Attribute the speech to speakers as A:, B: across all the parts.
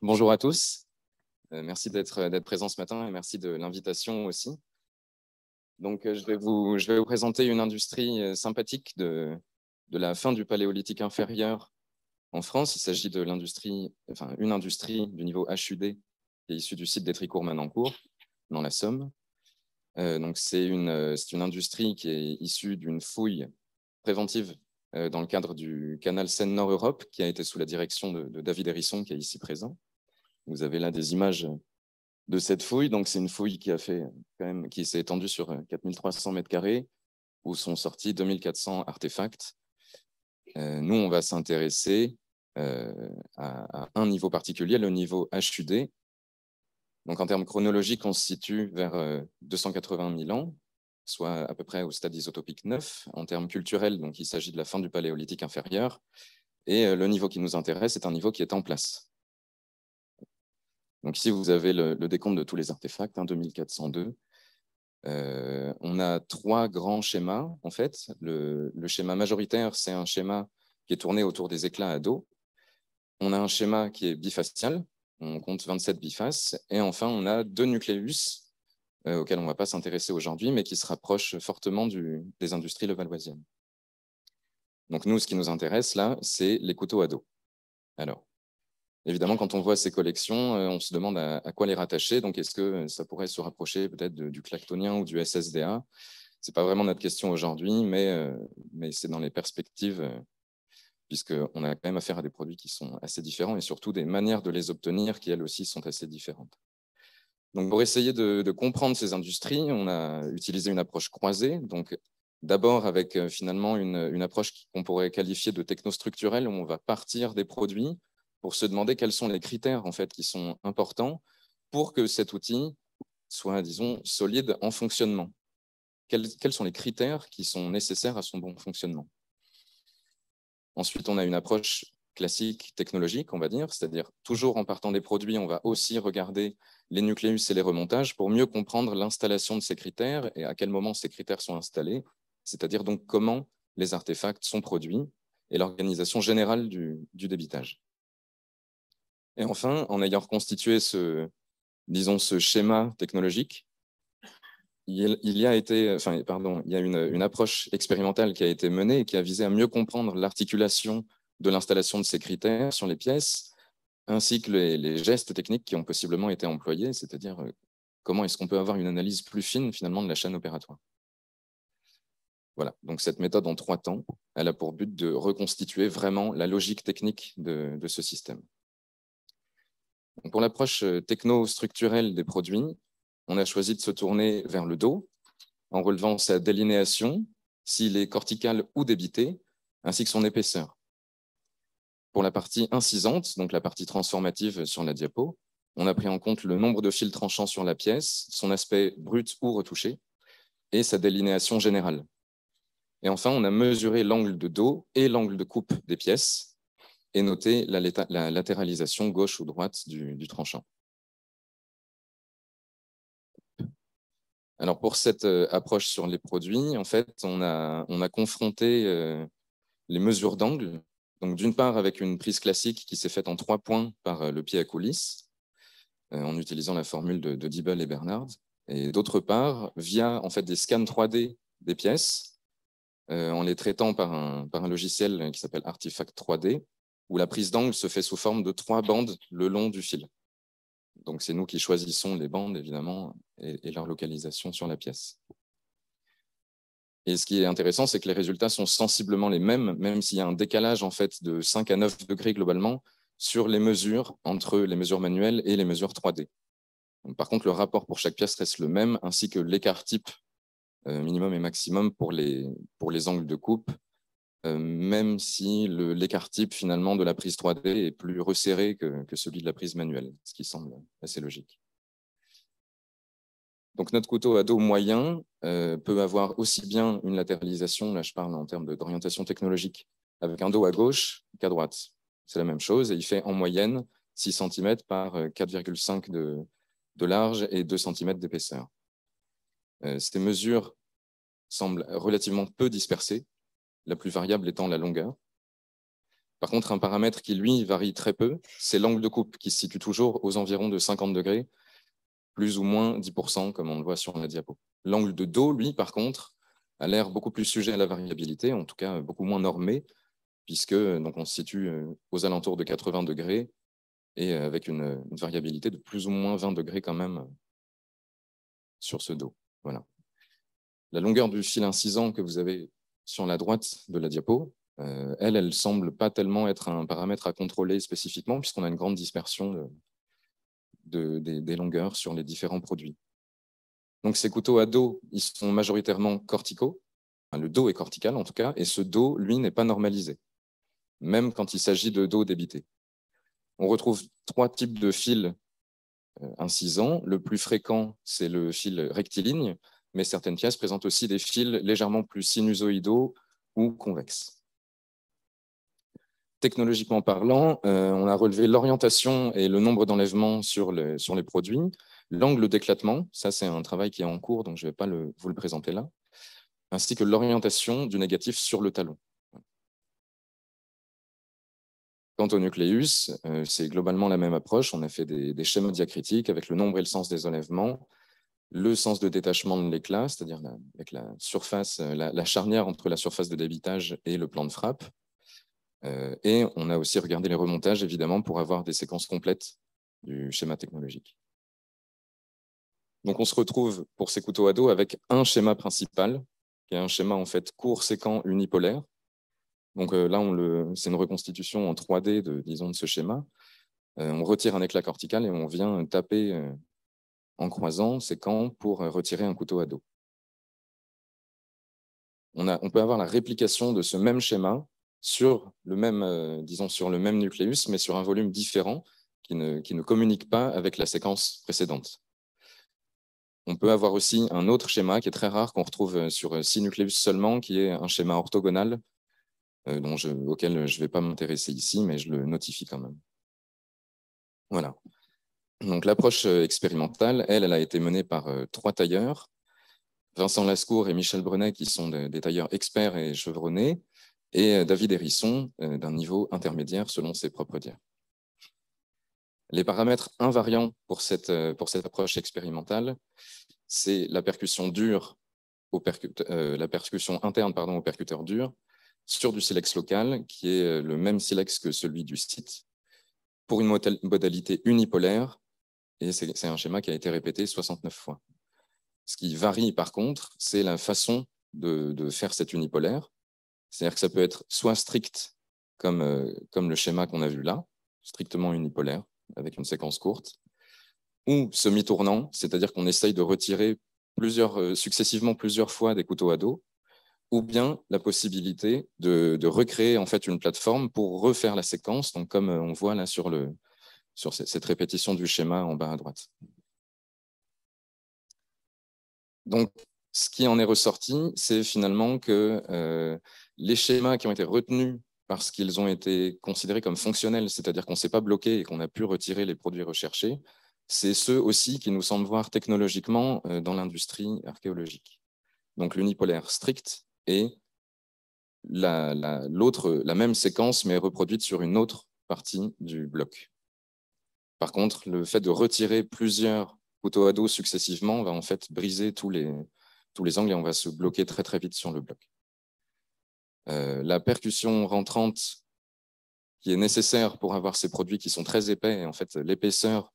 A: bonjour à tous. Euh, merci d'être présent ce matin et merci de l'invitation aussi. Donc, euh, je, vais vous, je vais vous présenter une industrie euh, sympathique de, la fin du paléolithique inférieur en France. Il s'agit de l'industrie, une industrie du niveau HUD qui est issue du site des manancourt dans la Somme. donc, c'est une, une industrie qui est issue d'une fouille préventive euh, dans le cadre du canal Seine-Nord Europe, qui a été sous la direction de, David Hérisson, qui est ici présent. Vous avez là des images de cette fouille. Donc, c'est une fouille qui a fait quand même, qui s'est étendue sur 4300 euh, mètres carrés, où sont sortis 2400 artefacts. Euh, nous, on va s'intéresser à, un niveau particulier, le niveau HUD. Donc, en termes chronologiques, on se situe vers 280 000 ans, soit à peu près au stade isotopique 9 en termes culturels, donc il s'agit de la fin du paléolithique inférieur, et euh, le niveau qui nous intéresse est un niveau qui est en place. Donc ici, vous avez le, décompte de tous les artefacts, 2402. Hein, euh, on a trois grands schémas, en fait. Le, le schéma majoritaire, c'est un schéma qui est tourné autour des éclats à dos. On a un schéma qui est bifacial, on compte 27 bifaces, et enfin, on a deux nucléus euh, auquel on ne va pas s'intéresser aujourd'hui, mais qui se rapproche fortement du, des industries levalloisiennes. Donc nous, ce qui nous intéresse là, c'est les couteaux à dos. Alors, évidemment, quand on voit ces collections, euh, on se demande à, quoi les rattacher. Donc, est-ce que ça pourrait se rapprocher peut-être du clactonien ou du SSDA Ce n'est pas vraiment notre question aujourd'hui, mais, euh, mais c'est dans les perspectives, puisque puisqu'on a quand même affaire à des produits qui sont assez différents et surtout des manières de les obtenir qui, elles aussi, sont assez différentes. Donc, pour essayer de, comprendre ces industries, on a utilisé une approche croisée. Donc, d'abord avec euh, finalement une, approche qu'on pourrait qualifier de technostructurelle, où on va partir des produits pour se demander quels sont les critères en fait qui sont importants pour que cet outil soit, disons, solide en fonctionnement. Quels, quels sont les critères qui sont nécessaires à son bon fonctionnement Ensuite, on a une approche classique technologique, on va dire, c'est-à-dire toujours en partant des produits, on va aussi regarder les nucléus et les remontages pour mieux comprendre l'installation de ces critères et à quel moment ces critères sont installés, c'est-à-dire donc comment les artefacts sont produits et l'organisation générale du, débitage. Et enfin, en ayant reconstitué ce, disons, ce schéma technologique, il, y a été, enfin, pardon, il y a une, une approche expérimentale qui a été menée et qui a visé à mieux comprendre l'articulation de l'installation de ces critères sur les pièces, ainsi que les, gestes techniques qui ont possiblement été employés, c'est-à-dire euh, comment est-ce qu'on peut avoir une analyse plus fine finalement de la chaîne opératoire. Voilà, donc cette méthode en trois temps, elle a pour but de reconstituer vraiment la logique technique de, ce système. pour l'approche euh, techno-structurelle des produits, on a choisi de se tourner vers le dos en relevant sa délinéation, s'il est cortical ou débité, ainsi que son épaisseur. Pour la partie incisante, donc la partie transformative sur la diapo, on a pris en compte le nombre de fils tranchants sur la pièce, son aspect brut ou retouché, et sa délinéation générale. Et enfin, on a mesuré l'angle de dos et l'angle de coupe des pièces, et noté la, latéralisation gauche ou droite du, tranchant. Alors pour cette euh, approche sur les produits, en fait, on a, on a confronté euh, les mesures d'angle donc d'une part avec une prise classique qui s'est faite en trois points par euh, le pied à coulisses, euh, en utilisant la formule de, de Dibble et Bernard, et d'autre part via en fait des scans 3D des pièces, euh, en les traitant par un, logiciel qui s'appelle Artifact 3D, où la prise d'angle se fait sous forme de trois bandes le long du fil. Donc c'est nous qui choisissons les bandes évidemment et leur localisation sur la pièce. Et ce qui est intéressant, c'est que les résultats sont sensiblement les mêmes, même s'il y a un décalage en fait de 5 à 9 degrés globalement sur les mesures entre les mesures manuelles et les mesures 3D. par contre, le rapport pour chaque pièce reste le même, ainsi que l'écart type euh, minimum et maximum pour les, pour les angles de coupe, euh, même si l'écart type finalement de la prise 3D est plus resserré que celui de la prise manuelle, ce qui semble assez logique. Donc notre couteau à dos moyen euh, peut avoir aussi bien une latéralisation, là je parle en termes d'orientation technologique, avec un dos à gauche qu'à droite. C'est la même chose et il fait en moyenne 6 cm par 4,5 euh, de, de large et 2 cm d'épaisseur. Euh, ces mesures semblent relativement peu dispersées, la plus variable étant la longueur. Par contre, un paramètre qui, lui, varie très peu, c'est l'angle de coupe qui se situe toujours aux environs de 50 degrés, plus ou moins 10%, comme on le voit sur la diapo. L'angle de dos, lui, par contre, a l'air beaucoup plus sujet à la variabilité, en tout cas beaucoup moins normé, puisque donc, on se situe euh, aux alentours de 80 degrés et euh, avec une, variabilité de plus ou moins 20 degrés quand même euh, sur ce dos. Voilà. La longueur du fil incisant que vous avez sur la droite de la diapo, elle, elle semble pas tellement être un paramètre à contrôler spécifiquement, puisqu'on a une grande dispersion des, longueurs sur les différents produits. Donc ces couteaux à dos, ils sont majoritairement corticaux, le dos est cortical en tout cas, et ce dos, lui, n'est pas normalisé, même quand il s'agit de dos débité. On retrouve trois types de fils euh, incisants. Le plus fréquent, c'est le fil rectiligne, mais certaines pièces présentent aussi des fils légèrement plus sinusoïdaux ou convexes technologiquement parlant, euh, on a relevé l'orientation et le nombre d'enlèvements sur, les produits, l'angle d'éclatement, ça c'est un travail qui est en cours, donc je ne vais pas vous le présenter là, ainsi que l'orientation du négatif sur le talon. Quant au nucléus, euh, c'est globalement la même approche. On a fait des, schémas diacritiques avec le nombre et le sens des enlèvements, le sens de détachement de l'éclat, c'est-à-dire avec la surface, euh, la charnière entre la surface de débitage et le plan de frappe, euh, et on a aussi regardé les remontages, évidemment, pour avoir des séquences complètes du schéma technologique. Donc on se retrouve pour ces couteaux à dos avec un schéma principal, qui est un schéma en fait court, séquent, unipolaire. Donc euh, là, c'est une reconstitution en 3D de, disons, de ce schéma. Euh, on retire un éclat cortical et on vient taper en croisant camps pour retirer un couteau à dos. on peut avoir la réplication de ce même schéma sur le même, euh, sur le même nucléus, mais sur un volume différent qui ne, communique pas avec la séquence précédente. On peut avoir aussi un autre schéma qui est très rare, qu'on retrouve euh, sur euh, six nucléus seulement, qui est un schéma orthogonal, auquel je ne vais pas m'intéresser ici, mais je le notifie quand même. Voilà. Donc l'approche expérimentale, elle, a été menée par trois tailleurs, Vincent Lascour et Michel Brenet, qui sont des tailleurs experts et chevronnés, et euh, David Hérisson euh, d'un niveau intermédiaire selon ses propres dires. Les paramètres invariants pour cette, euh, pour cette approche expérimentale, c'est la percussion dure la percussion interne pardon, au percuteur dur sur du silex local, qui est le même silex que celui du site, pour une modalité unipolaire, et c'est un schéma qui a été répété 69 fois. Ce qui varie par contre, c'est la façon de, faire cette unipolaire, c'est-à-dire que ça peut être soit strict, euh, comme, le schéma qu'on a vu là, strictement unipolaire, avec une séquence courte, ou semi-tournant, c'est-à-dire qu'on essaye de retirer plusieurs, euh, successivement plusieurs fois des couteaux à dos, ou bien la possibilité de, recréer en fait une plateforme pour refaire la séquence, donc comme euh, on voit là sur, sur cette répétition du schéma en bas à droite. Donc, ce qui en est ressorti, c'est finalement que les schémas qui ont été retenus parce qu'ils ont été considérés comme fonctionnels, c'est-à-dire qu'on ne s'est pas bloqué et qu'on a pu retirer les produits recherchés, c'est ceux aussi qui nous semblent voir technologiquement euh, dans l'industrie archéologique. Donc l'unipolaire strict et la, même séquence, mais reproduite sur une autre partie du bloc. Par contre, le fait de retirer plusieurs couteaux à dos successivement va en fait briser tous les, tous les angles et on va se bloquer très très vite sur le bloc. Euh, la percussion rentrante qui est nécessaire pour avoir ces produits qui sont très épais, en fait l'épaisseur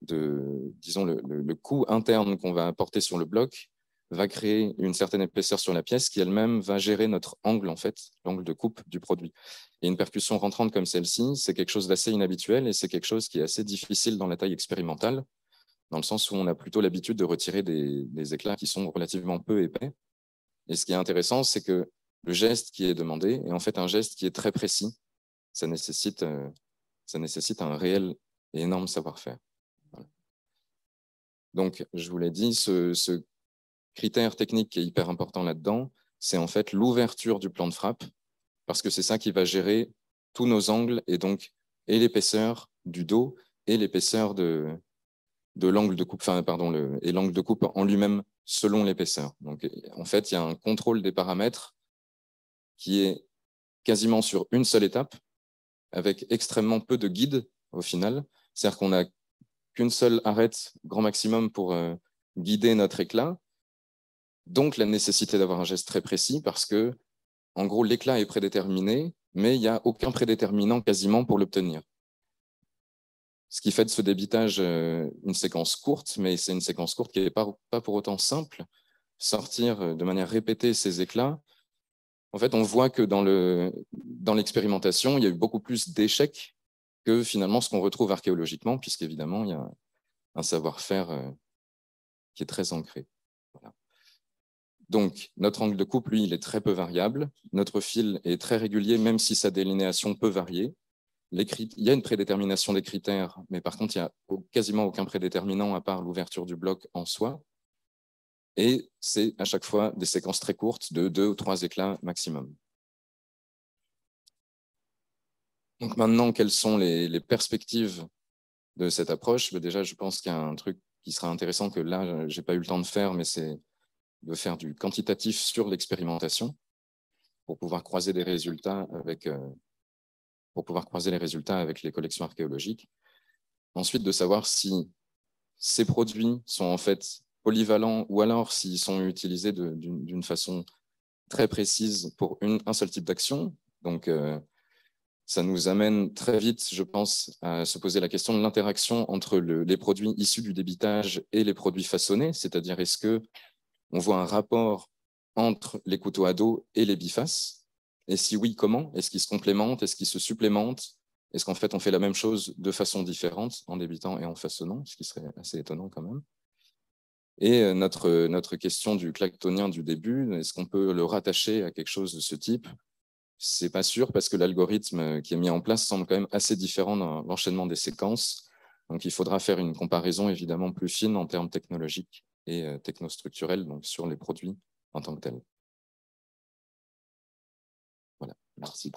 A: de, disons, le, coût interne qu'on va apporter sur le bloc va créer une certaine épaisseur sur la pièce qui elle-même va gérer notre angle, en fait, l'angle de coupe du produit. Et une percussion rentrante comme celle-ci, c'est quelque chose d'assez inhabituel et c'est quelque chose qui est assez difficile dans la taille expérimentale, dans le sens où on a plutôt l'habitude de retirer des, éclats qui sont relativement peu épais. Et ce qui est intéressant, c'est que le geste qui est demandé est en fait un geste qui est très précis. Ça nécessite, euh, ça nécessite un réel et énorme savoir-faire. Donc, je vous l'ai dit, ce, critère technique qui est hyper important là-dedans, c'est en fait l'ouverture du plan de frappe, parce que c'est ça qui va gérer tous nos angles et donc et l'épaisseur du dos et l'épaisseur de, de l'angle de coupe, pardon, et l'angle de coupe en lui-même selon l'épaisseur. Donc, en fait, il y a un contrôle des paramètres qui est quasiment sur une seule étape, avec extrêmement peu de guides au final. C'est-à-dire qu'on n'a qu'une seule arête grand maximum pour euh, guider notre éclat. Donc la nécessité d'avoir un geste très précis parce que, en gros, l'éclat est prédéterminé, mais il n'y a aucun prédéterminant quasiment pour l'obtenir. Ce qui fait de ce débitage euh, une séquence courte, mais c'est une séquence courte qui n'est pas pour autant simple. Sortir euh, de manière répétée ces éclats, en fait, on voit que dans l'expérimentation, il y a eu beaucoup plus d'échecs que finalement ce qu'on retrouve archéologiquement, puisqu'évidemment, il y a un savoir-faire euh, qui est très ancré. Donc, notre angle de coupe, lui, il est très peu variable. Notre fil est très régulier, même si sa délinéation peut varier. il y a une prédétermination des critères, mais par contre, il n'y a quasiment aucun prédéterminant à part l'ouverture du bloc en soi. Et c'est à chaque fois des séquences très courtes de deux ou trois éclats maximum. Donc maintenant, quelles sont les, perspectives de cette approche ben Déjà, je pense qu'il y a un truc qui sera intéressant que là, je n'ai pas eu le temps de faire, mais c'est de faire du quantitatif sur l'expérimentation pour pouvoir croiser des résultats avec euh, pour pouvoir croiser les résultats avec les collections archéologiques. Ensuite, de savoir si ces produits sont en fait polyvalents ou alors s'ils sont utilisés d'une façon très précise pour une, un seul type d'action. Donc, euh, ça nous amène très vite, je pense, à se poser la question de l'interaction entre les produits issus du débitage et les produits façonnés, c'est-à-dire est-ce que on voit un rapport entre les couteaux à dos et les bifaces Et si oui, comment Est-ce qu'ils se complémentent Est-ce qu'ils se supplémentent Est-ce qu'en fait on fait la même chose de façon différente en débitant et en façonnant, ce qui serait assez étonnant quand même et euh, notre, question du clactonien du début, est-ce qu'on peut le rattacher à quelque chose de ce type Ce n'est pas sûr parce que l'algorithme qui est mis en place semble quand même assez différent dans l'enchaînement des séquences. Donc il faudra faire une comparaison évidemment plus fine en termes technologiques et euh, technostructurels, sur les produits en tant que tels. Voilà, merci.